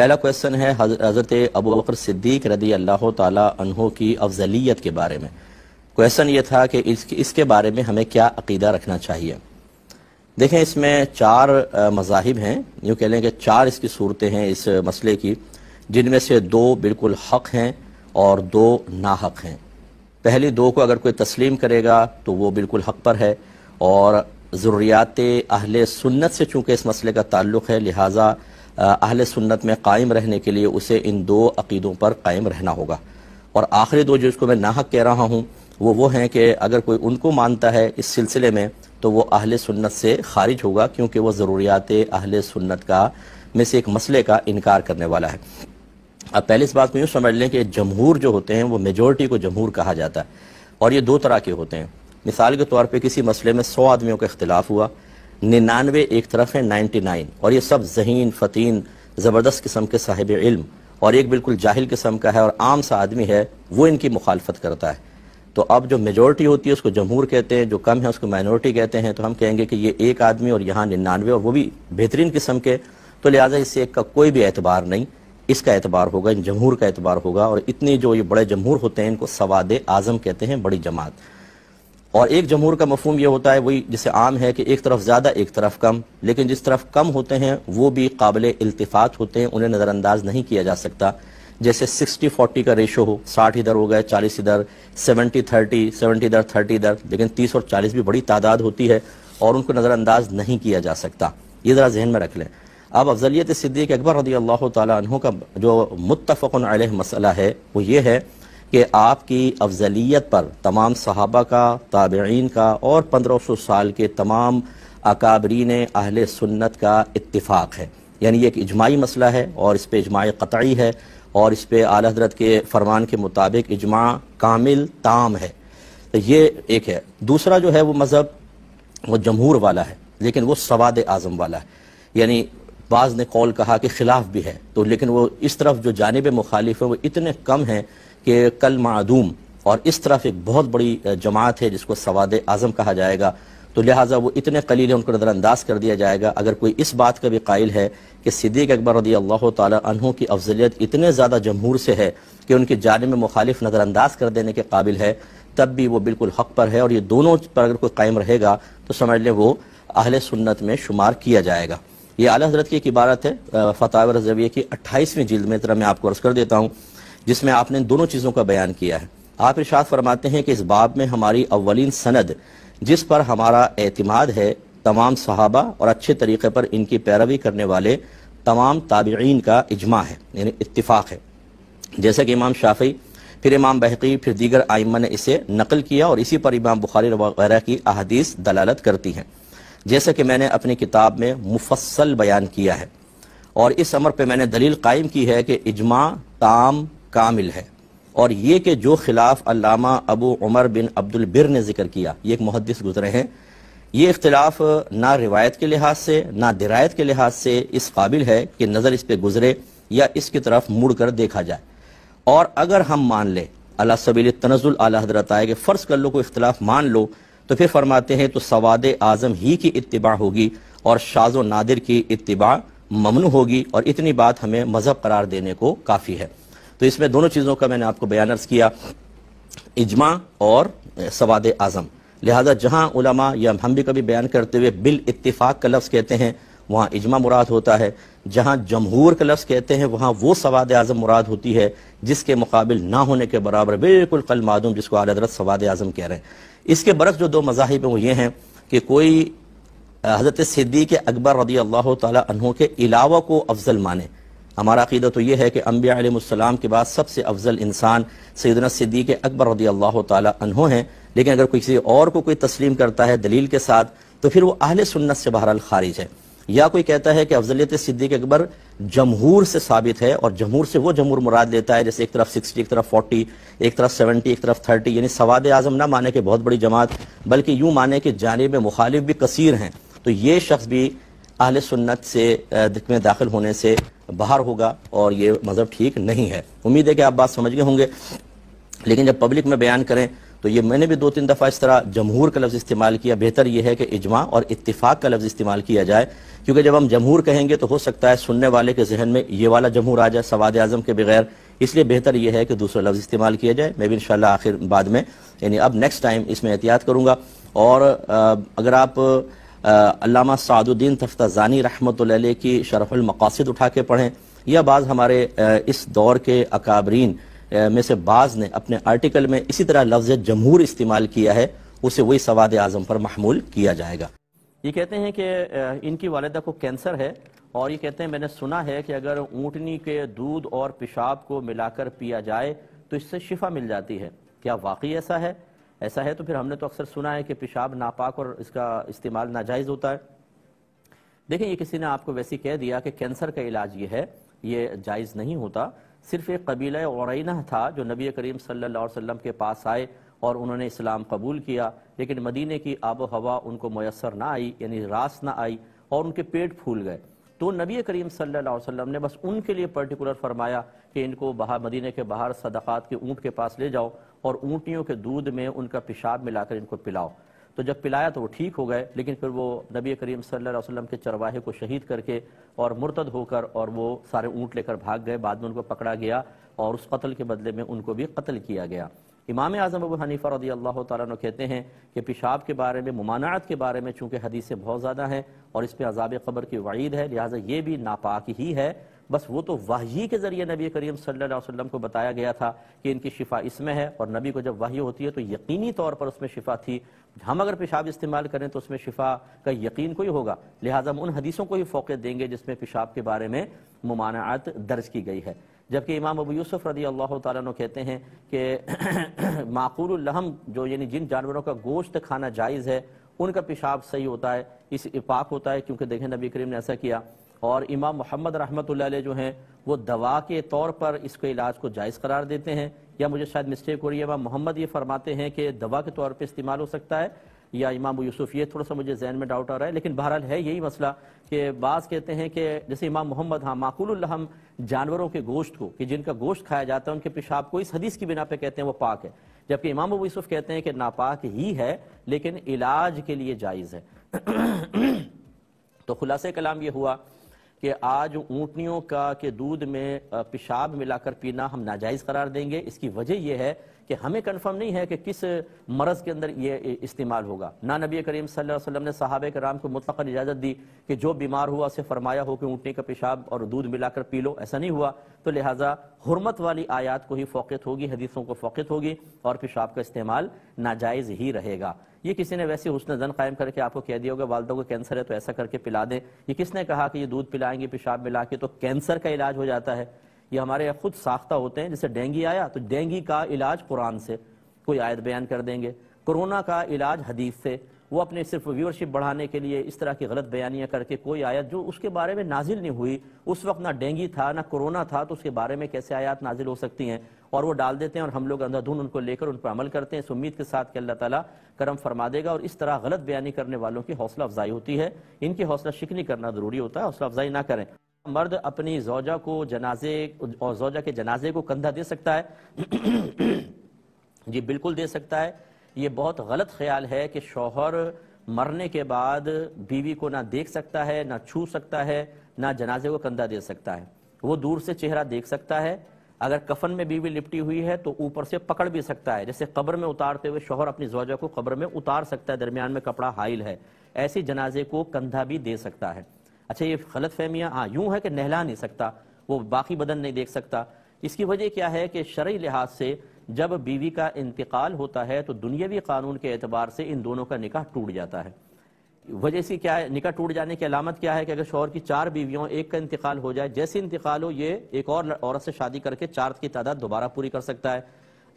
पहला क्वेश्चन है हज़रत अबू बकर सिद्दीक रदी अल्लाह तहों की अफजलियत के बारे में क्वेश्चन ये था कि इसके इसके बारे में हमें क्या अकीदा रखना चाहिए देखें इसमें चार मजाहिब हैं यूँ कह लें कि चार इसकी सूरतें हैं इस मसले की जिनमें से दो बिल्कुल हक हैं और दो नाहक हैं पहली दो को अगर कोई तस्लीम करेगा तो वो बिल्कुल हक पर है और ज़रूरियात अहल सुन्नत से चूँकि इस मसले का ताल्लुक़ है लिहाजा अहल सुन्नत में कायम रहने के लिए उसे इन दो अकीदों पर कायम रहना होगा और आखिरी दो जिसको मैं नाहक कह रहा हूँ वो वो हैं कि अगर कोई उनको मानता है इस सिलसिले में तो वो अहल सुन्नत से खारिज होगा क्योंकि वह ज़रूरियात अहल सुन्नत का में से एक मसले का इनकार करने वाला है अब पहले इस बात को यूँ समझ लें कि जमहूर जो होते हैं वो मेजोरिटी को जमहूर कहा जाता है और ये दो तरह के होते हैं मिसाल के तौर पर किसी मसले में सौ आदमियों का इख्तलाफ हुआ निन्यानवे एक तरफ है नाइन्टी नाइन और ये सब जहीन फतीन ज़बरदस्त किस्म के साहिब इल्म और एक बिल्कुल जाहिल किस्म का है और आम सा आदमी है वो इनकी मुखालफत करता है तो अब जो मेजोरिटी होती है उसको जमहूर कहते हैं जो कम है उसको माइनॉरिटी कहते हैं तो हम कहेंगे कि ये एक आदमी और यहाँ निन्यानवे और वो भी बेहतरीन किस्म के तो लिहाजा इस एक का कोई भी एतबार नहीं इसका एतबार होगा इन जमहूर का एतबार होगा और इतने जो ये बड़े जमहूर होते हैं इनको सवाद आज़म कहते हैं बड़ी जमात और एक जमहूर का मफहम यह होता है वही जिसे आम है कि एक तरफ ज़्यादा एक तरफ कम लेकिन जिस तरफ कम होते हैं वो भी काबिल इल्तफात होते हैं उन्हें नज़रअंदाज नहीं किया जा सकता जैसे सिक्सटी फोर्टी का रेशो हो साठ इधर हो गए चालीस इधर सेवेंटी थर्टी सेवेंटी इधर थर्टी इधर लेकिन तीस और चालीस भी बड़ी तादाद होती है और उनको नज़रअंदाज नहीं किया जा सकता ये ज़रा जहन में रख लें अब अफजलियत सिद्दीक अकबर रदी अल्लाह तहों का जो मुतफ़न मसला है वो ये है कि आपकी अफजलियत पर तमाम सहाबा का ताबेन का और पंद्रह सौ साल के तमाम अकाबरीन अहल सुन्नत का इतफ़ाक़ है यानी एक इजमाही मसला है और इस पर इजमाही कतई है और इस पर आल हजरत के फरमान के मुताबिक इजमा कामिल ताम है तो ये एक है दूसरा जो है वो मज़हब वो जमहूर वाला है लेकिन वो सवाद आज़म वाला है यानी बाज़ ने कौल कहा कि खिलाफ भी है तो लेकिन वो इस तरफ जो जानब मुखालिफ है वो इतने कम हैं कि कल मदूम और इस तरफ एक बहुत बड़ी जमात है जिसको सवाद आज़म कहा जाएगा तो लिहाजा वो इतने कलील है उनको नज़रअंदाज कर दिया जाएगा अगर कोई इस बात का भी कायल है कि सिद्दीक अकबर रदी अल्लाह तहों की अफजलियत इतने ज़्यादा जमहूर से है कि उनकी जान में मुखालिफ नज़रअंदाज कर देने के काबिल है तब भी वो बिल्कुल हक पर है और ये दोनों पर अगर कोई कायम रहेगा तो समझ लें वो अहल सुन्नत में शुमार किया जाएगा ये अली हजरत की एक इबारत है फतेह रजवी की अट्ठाईसवीं जिल्द में तरह मैं आपको अर्ज़ कर देता हूँ जिसमें आपने दोनों चीज़ों का बयान किया है आप इर्शाद फरमाते हैं कि इस बाब में हमारी अवलिन सनद जिस पर हमारा अतमाद है तमाम सहाबा और अच्छे तरीके पर इनकी पैरवी करने वाले तमाम ताबीन का इजमा है यानी इतफ़ाक़ है जैसे कि इमाम शाफी फिर इमाम बहकी फिर दीगर आइमा ने इसे नकल किया और इसी पर इमाम बुखारी वगैरह की अहदीस दलालत करती हैं जैसे कि मैंने अपनी किताब में मुफसल बयान किया है और इस अमर पर मैंने दलील कायम की है कि इजमा ताम कामिल है और ये कि जो खिलाफ अलामा अबू उमर बिन अब्दुल बिर ने जिक्र किया ये एक मुहदस गुजरे हैं ये इख्तलाफ ना रिवायत के लिहाज से ना दरायत के लिहाज से इस काबिल है कि नज़र इस पर गुजरे या इसकी तरफ मुड़ कर देखा जाए और अगर हम मान लें अला सबील तनजुल आला हजरत आए कि फ़र्ज़ कर लो को इख्तलाफ मान लो तो फिर फरमाते हैं तो सवाद आज़म ही की इतबा होगी और शाज व नादिर की इतबा ममनू होगी और इतनी बात हमें मज़हब करार देने को काफ़ी है तो इसमें दोनों चीज़ों का मैंने आपको बयानर्स किया इजमा और सवाद आज़म लिहाजा जहाँ उलमा या हम भी कभी बयान करते हुए बिल इतफाक का लफ्ज़ कहते हैं वहाँ इजमा मुराद होता है जहाँ जमहूर का लफ्ज़ कहते हैं वहाँ वो सवाद आज़म मुराद होती है जिसके मुकाबिल ना होने के बराबर बिल्कुल कल मदूम जिसको हजरत सवाद आज़म कह रहे हैं इसके बरस जो दो मजाहिब हैं वो ये हैं कि कोई हज़रत सिद्दीक अकबर रदी अल्लाह तहों के अलावा को अफजल माने हमारा अकीदा तो यह है कि अम्बिया आलम के बाद सबसे अफजल इंसान सैदन सिद्दीक अकबर रदी अल्लाह तहों हैं लेकिन अगर किसी और को कोई तस्लीम करता है दलील के साथ तो फिर वो अहल सुन्नत से बहरहाल खारिज है या कोई कहता है कि अफजलियत सिद्दीक अकबर जमहूर से साबित है और जमहूर से वो जमहूर मुराद लेता है जैसे एक तरफ सिक्सटी एक तरफ फोर्टी एक तरफ सेवेंटी एक तरफ थर्टी यानी सवाद आजम ना माने के बहुत बड़ी जमात बल्कि यूँ माने कि जानब मुखालिफ भी कसीर हैं तो ये शख्स भी अहल सुन्नत से में दाखिल होने से बाहर होगा और ये मज़हब ठीक नहीं है उम्मीद है कि आप बात समझ गए होंगे लेकिन जब पब्लिक में बयान करें तो ये मैंने भी दो तीन दफ़ा इस तरह जमहूर का लफ्ज़ इस्तेमाल किया बेहतर यह है कि इजमा और इतफाक का लफ्ज़ इस्तेमाल किया जाए क्योंकि जब हम जमहूर कहेंगे तो हो सकता है सुनने वाले के जहन में ये वाला जमहूर आ जाए सवाद आज़म के बगैर इसलिए बेहतर यह है कि दूसरा लफ्ज़ इस्तेमाल किया जाए मैं भी इन आखिर बाद में यानी अब नेक्स्ट टाइम इसमें एहतियात करूँगा और अगर आप अलामा सादुद्दीन तफ्ताजानी रहमत की शरफुलमकासद उठा के पढ़ें या बाज़ हमारे इस दौर के अकाबरीन में से बाज़ ने अपने आर्टिकल में इसी तरह लफ्ज़ जमहूर इस्तेमाल किया है उसे वही सवाद आज़म पर महमूल किया जाएगा ये कहते हैं कि इनकी वालदा को कैंसर है और ये कहते हैं मैंने सुना है कि अगर ऊँटनी के दूध और पेशाब को मिलाकर पिया जाए तो इससे शिफा मिल जाती है क्या वाकई ऐसा है ऐसा है तो फिर हमने तो अक्सर सुना है कि पेशाब नापाक और इसका इस्तेमाल नाजायज़ होता है देखें ये किसी ने आपको वैसे कह दिया कि कैंसर का इलाज ये है ये जायज़ नहीं होता सिर्फ एक कबीला औरना था जो नबी करीम सल्ला वसम के पास आए और उन्होंने इस्लाम कबूल किया लेकिन मदीने की आबो हवा उनको मैसर ना आई यानी रास ना आई और उनके पेट फूल गए तो नबी करीम सल्लल्लाहु अलैहि वसल्लम ने बस उनके लिए पर्टिकुलर फरमाया कि इनको बाहर मदीने के बाहर सदक़ात के ऊँट के पास ले जाओ और ऊँटियों के दूध में उनका पेशाब मिलाकर इनको पिलाओ तो जब पिलाया तो वो ठीक हो गए लेकिन फिर वो नबी करीम सल्लल्लाहु अलैहि वसल्लम के चरवाहे को शहीद करके और मुर्तद होकर और वो सारे ऊँट लेकर भाग गए बाद में उनको पकड़ा गया और उस कत्ल के बदले में उनको भी कत्ल किया गया इमाम आज़म अबू हनीफ़ा रदी अल्लाह तु कहते हैं कि पेशाब के बारे में ममानात के बारे में चूँकि हदीसें बहुत ज़्यादा हैं और इस पर अजाब कबर की वईद है लिहाजा ये भी नापाक ही है बस वो तो वही के ज़रिए नबी करीम सल्लल्लाहु अलैहि वसल्लम को बताया गया था कि इनकी शिफा इसमें है और नबी को जब वही होती है तो यकीनी तौर पर उसमें शिफा थी हम अगर पेशाब इस्तेमाल करें तो उसमें शिफा का यकीन कोई होगा लिहाजा हम उन हदीसों को ही फोकत देंगे जिसमें पेशाब के बारे में ममानात दर्ज की गई है जबकि इमाम अबू यूसुफ रदी अल्लाह तु कहते हैं कि लहम जो यानी जिन जानवरों का गोश्त खाना जायज़ है उनका पेशाब सही होता है इस पाक होता है क्योंकि देखें नबी करीम ने ऐसा किया और इमाम मोहम्मद रहमत जो हैं वो दवा के तौर पर इसके इलाज को जायज़ करार देते हैं या मुझे शायद मिस्टेक हो रही है इमाम मोहम्मद ये फरमाते हैं कि दवा के तौर पर इस्तेमाल हो सकता है या इमाम यूसुफ ये थोड़ा सा मुझे जहन में डाउट आ रहा है लेकिन बहरहाल है यही मसला कि बाज़ कहते हैं कि जैसे इमाम मोहम्मद हाँ माकुल हम जानवरों के गोश्त को कि जिनका गोश्त खाया जाता है उनके पेशाब को इस हदीस की बिना पे कहते हैं वो पाक है जबकि इमाम अबू यूसुफ कहते हैं कि नापाक ही है लेकिन इलाज के लिए जायज़ है तो खुलासे कलाम ये हुआ कि आज ऊँटनियों का के दूध में पेशाब मिलाकर पीना हम नाजायज़ करार देंगे इसकी वजह यह है कि हमें कन्फर्म नहीं है कि किस मरज़ के अंदर ये इस्तेमाल होगा ना नबी करीम वसल्लम ने साहब कराम को मुतन इजाज़त दी कि जो बीमार हुआ उसे फरमाया हो कि ऊँटने का पेशाब और दूध मिलाकर पी लो ऐसा नहीं हुआ तो लिहाजा हरमत वाली आयात को ही फ़ोकत होगी हदीसों को फ़ोकत होगी और पेशाब का इस्तेमाल नाजायज़ ही रहेगा ये किसी ने वैसे हुसन जन कायम करके आपको कह दिया होगा वालदों को कैंसर है तो ऐसा करके पिला दें ये किसने कहा कि ये दूध पिलाएंगे पेशाब मिला के तो कैंसर का इलाज हो जाता है ये हमारे खुद साख्ता होते हैं जैसे डेंगी आया तो डेंगी का इलाज कुरान से कोई आयत बयान कर देंगे कोरोना का इलाज हदीफ से वो अपने सिर्फ व्यूअरशिप बढ़ाने के लिए इस तरह की गलत बयानियाँ करके कोई आयत जो उसके बारे में नाजिल नहीं हुई उस वक्त ना डेंगी था ना कोरोना था तो उसके बारे में कैसे आयात नाजिल हो सकती हैं और वो डाल देते हैं और हम लोग अंधाधुन उनको लेकर उन पर अमल करते हैं इस उम्मीद के साथ कि अल्लाह ताला करम फरमा देगा और इस तरह गलत बयानी करने वालों की हौसला अफजाई होती है इनकी हौसला शिकनी करना ज़रूरी होता है हौसला अफजाई ना करें मर्द अपनी जोजा को जनाजे और जोजा के जनाजे को कंधा दे सकता है जी बिल्कुल दे सकता है ये बहुत गलत ख्याल है कि शोहर मरने के बाद बीवी को ना देख सकता है ना छू सकता है ना जनाजे को कंधा दे सकता है वो दूर से चेहरा देख सकता है अगर कफन में बीवी लिपटी हुई है तो ऊपर से पकड़ भी सकता है जैसे कब्र में उतारते हुए शोहर अपनी जोजा को कब्र में उतार सकता है दरमियान में कपड़ा हाइल है ऐसे जनाजे को कंधा भी दे सकता है अच्छा ये गलत फहमियाँ हाँ यूँ है कि नहला नहीं सकता वो बाकी बदन नहीं देख सकता इसकी वजह क्या है कि शर्य लिहाज से जब बीवी का इंतकाल होता है तो दुनियावी कानून के एतबार से इन दोनों का निकाह टूट जाता है वजह से क्या है निकाह टूट जाने की अलामत क्या है कि अगर शोहर की चार बीवियों एक का इंतकाल हो जाए जैसे इंतकाल हो ये एक और औरत से शादी करके चार की तादाद दोबारा पूरी कर सकता है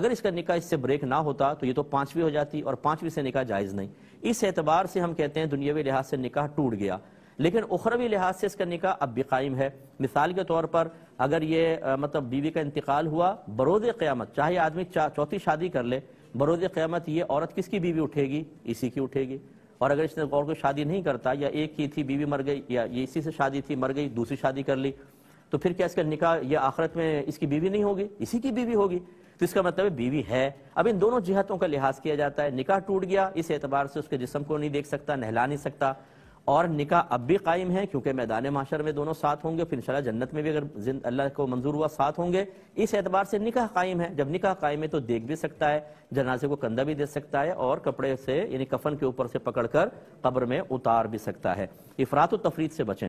अगर इसका निकाह इससे ब्रेक ना होता तो ये तो पांचवी हो जाती और पांचवी से निकाह जायज़ नहीं इस एतबार से हम कहते हैं दुनियावी लिहाज से निकाह टूट गया लेकिन उखरवी लिहाज से इसका निका अब भी कायम है मिसाल के तौर पर अगर ये मतलब बीवी का इंतकाल हुआ बरोज़ क़्यामत चाहे आदमी चौथी शादी कर ले बरोज़ क़्यामत ये औरत किसकी बीवी उठेगी इसी की उठेगी और अगर इसने और कोई शादी नहीं करता या एक की थी बीवी मर गई या ये इसी से शादी थी मर गई दूसरी शादी कर ली तो फिर क्या इसका निका या आखिरत में इसकी बीवी नहीं होगी इसी की बीवी होगी तो इसका मतलब बीवी है अब इन दोनों जिहतों का लिहाज किया जाता है निकाह टूट गया इस एतबार से उसके जिसम को नहीं देख सकता नहला नहीं सकता और निका अब भी कायम है क्योंकि मैदान माशर में दोनों साथ होंगे फिर इंशाल्लाह जन्नत में भी अगर अल्लाह को मंजूर हुआ साथ होंगे इस एतबार से निका कायम है जब निका कायम है तो देख भी सकता है जनाजे को कंधा भी दे सकता है और कपड़े से यानी कफन के ऊपर से पकड़कर कब्र में उतार भी सकता है इफरात तफरीत से बचें